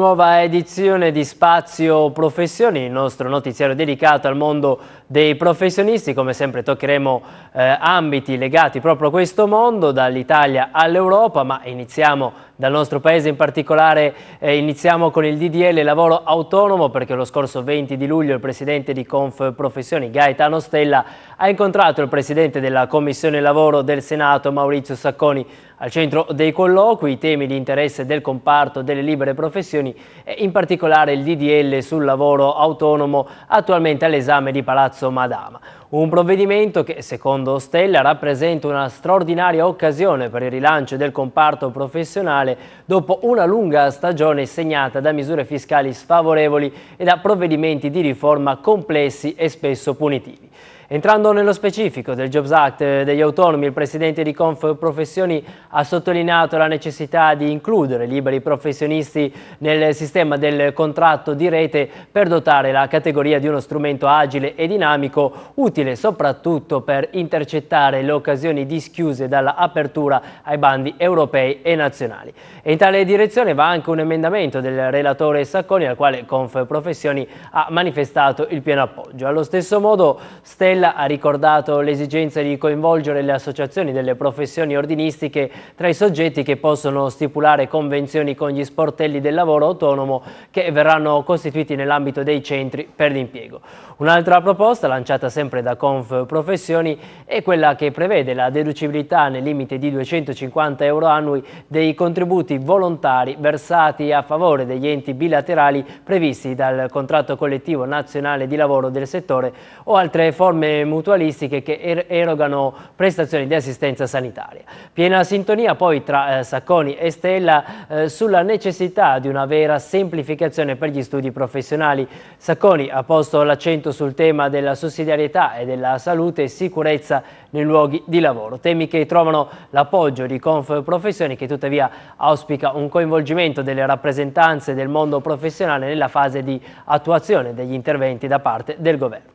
nuova edizione di Spazio Professioni, il nostro notiziario dedicato al mondo dei professionisti. Come sempre toccheremo eh, ambiti legati proprio a questo mondo, dall'Italia all'Europa, ma iniziamo dal nostro paese in particolare, eh, iniziamo con il DDL Lavoro Autonomo, perché lo scorso 20 di luglio il presidente di Conf Professioni, Gaetano Stella, ha incontrato il presidente della Commissione Lavoro del Senato, Maurizio Sacconi, al centro dei colloqui i temi di interesse del comparto delle libere professioni e in particolare il DDL sul lavoro autonomo attualmente all'esame di Palazzo Madama. Un provvedimento che, secondo Stella, rappresenta una straordinaria occasione per il rilancio del comparto professionale dopo una lunga stagione segnata da misure fiscali sfavorevoli e da provvedimenti di riforma complessi e spesso punitivi. Entrando nello specifico del Jobs Act eh, degli autonomi, il presidente di Conf Professioni ha sottolineato la necessità di includere liberi professionisti nel sistema del contratto di rete per dotare la categoria di uno strumento agile e dinamico, utile soprattutto per intercettare le occasioni dischiuse dall'apertura ai bandi europei e nazionali. E in tale direzione va anche un emendamento del relatore Sacconi al quale Conf Professioni ha manifestato il pieno appoggio. Allo stesso modo Stella Mattarella ha ricordato l'esigenza di coinvolgere le associazioni delle professioni ordinistiche tra i soggetti che possono stipulare convenzioni con gli sportelli del lavoro autonomo che verranno costituiti nell'ambito dei centri per l'impiego. Un'altra proposta lanciata sempre da Conf Professioni è quella che prevede la deducibilità nel limite di 250 euro annui dei contributi volontari versati a favore degli enti bilaterali previsti dal contratto collettivo nazionale di lavoro del settore o altre forme società mutualistiche che er-, erogano prestazioni di assistenza sanitaria. Piena sintonia poi tra eh, Sacconi e Stella eh, sulla necessità di una vera semplificazione per gli studi professionali. Sacconi ha posto l'accento sul tema della sussidiarietà e della salute e sicurezza nei luoghi di lavoro, temi che trovano l'appoggio di Confprofessioni che tuttavia auspica un coinvolgimento delle rappresentanze del mondo professionale nella fase di attuazione degli interventi da parte del governo.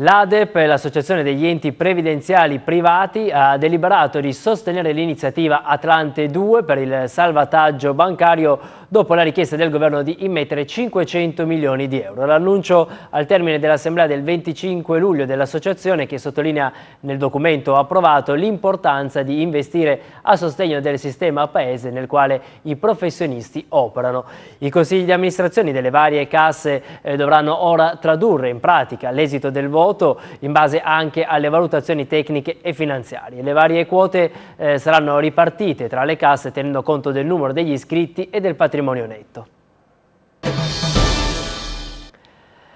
L'ADEP, l'Associazione degli Enti Previdenziali Privati, ha deliberato di sostenere l'iniziativa Atlante 2 per il salvataggio bancario dopo la richiesta del governo di immettere 500 milioni di euro. L'annuncio al termine dell'assemblea del 25 luglio dell'associazione che sottolinea nel documento approvato l'importanza di investire a sostegno del sistema paese nel quale i professionisti operano. I consigli di amministrazione delle varie casse eh, dovranno ora tradurre in pratica l'esito del voto in base anche alle valutazioni tecniche e finanziarie. Le varie quote eh, saranno ripartite tra le casse tenendo conto del numero degli iscritti e del patrimonio patrimonio netto.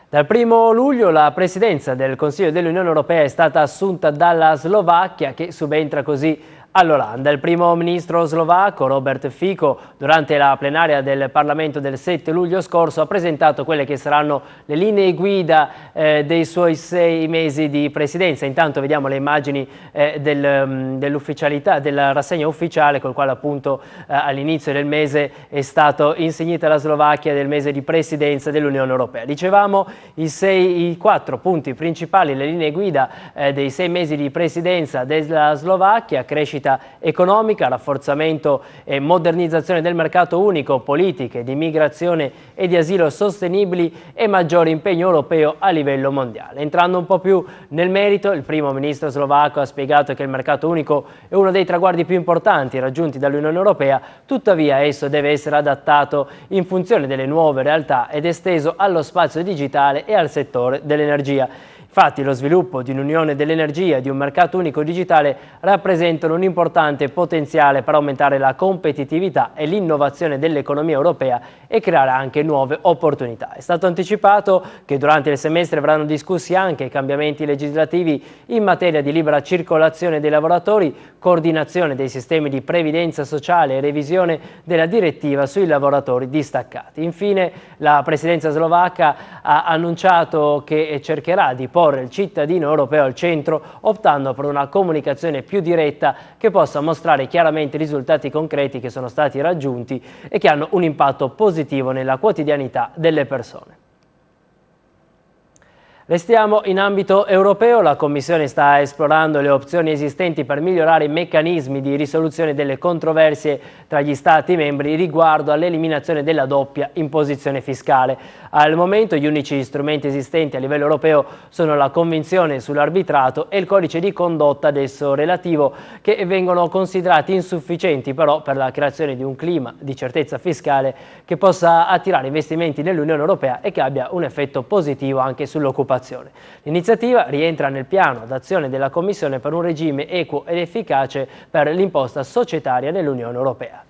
Dal 1 luglio la presidenza del Consiglio dell'Unione Europea è stata assunta dalla Slovacchia che subentra così all'Olanda. Il primo ministro slovacco Robert Fico durante la plenaria del Parlamento del 7 luglio scorso ha presentato quelle che saranno le linee guida eh, dei suoi sei mesi di presidenza. Intanto vediamo le immagini eh, del, mm, dell'ufficialità, della rassegna ufficiale col quale appunto eh, all'inizio del mese è stato insegnata la Slovacchia del mese di presidenza dell'Unione Europea. Dicevamo i, sei, i quattro punti principali, le linee guida eh, dei sei mesi di presidenza della Slovacchia, crescita crescita economica, rafforzamento e modernizzazione del mercato unico, politiche di migrazione e di asilo sostenibili e maggiore impegno europeo a livello mondiale. Entrando un po' più nel merito, il primo ministro slovacco ha spiegato che il mercato unico è uno dei traguardi più importanti raggiunti dall'Unione Europea, tuttavia esso deve essere adattato in funzione delle nuove realtà ed esteso allo spazio digitale e al settore dell'energia. Infatti lo sviluppo di un'unione dell'energia e di un mercato unico digitale rappresentano un importante potenziale per aumentare la competitività e l'innovazione dell'economia europea e creare anche nuove opportunità. È stato anticipato che durante il semestre verranno discussi anche i cambiamenti legislativi in materia di libera circolazione dei lavoratori, coordinazione dei sistemi di previdenza sociale e revisione della direttiva sui lavoratori distaccati. Infine la presidenza slovacca ha annunciato che cercherà di portare porre il cittadino europeo al centro, optando per una comunicazione più diretta che possa mostrare chiaramente i risultati concreti che sono stati raggiunti e che hanno un impatto positivo nella quotidianità delle persone. Restiamo in ambito europeo, la Commissione sta esplorando le opzioni esistenti per migliorare i meccanismi di risoluzione delle controversie tra gli Stati membri riguardo all'eliminazione della doppia imposizione fiscale. Al momento gli unici strumenti esistenti a livello europeo sono la Convenzione sull'arbitrato e il codice di condotta ad esso relativo che vengono considerati insufficienti però per la creazione di un clima di certezza fiscale che possa attirare investimenti nell'Unione Europea e che abbia un effetto positivo anche sull'occupazione. L'iniziativa rientra nel piano d'azione della Commissione per un regime equo ed efficace per l'imposta societaria nell'Unione Europea.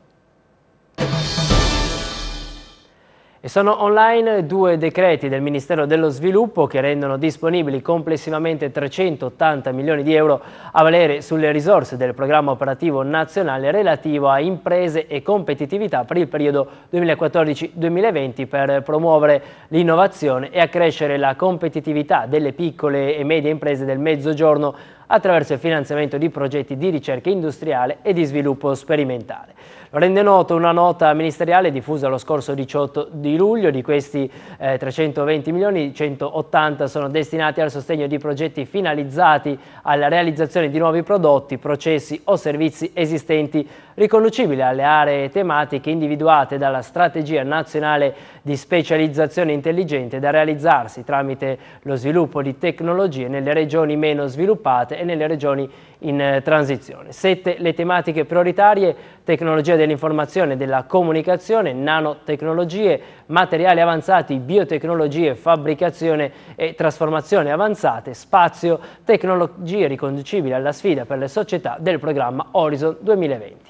E sono online due decreti del Ministero dello Sviluppo che rendono disponibili complessivamente 380 milioni di euro a valere sulle risorse del programma operativo nazionale relativo a imprese e competitività per il periodo 2014-2020 per promuovere l'innovazione e accrescere la competitività delle piccole e medie imprese del Mezzogiorno attraverso il finanziamento di progetti di ricerca industriale e di sviluppo sperimentale rende noto una nota ministeriale diffusa lo scorso 18 di luglio, di questi eh, 320 milioni 180 sono destinati al sostegno di progetti finalizzati alla realizzazione di nuovi prodotti, processi o servizi esistenti riconducibili alle aree tematiche individuate dalla strategia nazionale di specializzazione intelligente da realizzarsi tramite lo sviluppo di tecnologie nelle regioni meno sviluppate e nelle regioni in eh, transizione. Sette le tematiche prioritarie, tecnologia dell'informazione e della comunicazione, nanotecnologie, materiali avanzati, biotecnologie, fabbricazione e trasformazione avanzate, spazio, tecnologie riconducibili alla sfida per le società del programma Horizon 2020.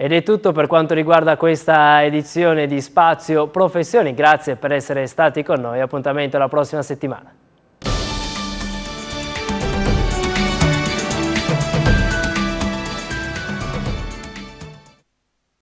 Ed è tutto per quanto riguarda questa edizione di Spazio Professioni. Grazie per essere stati con noi. Appuntamento alla prossima settimana.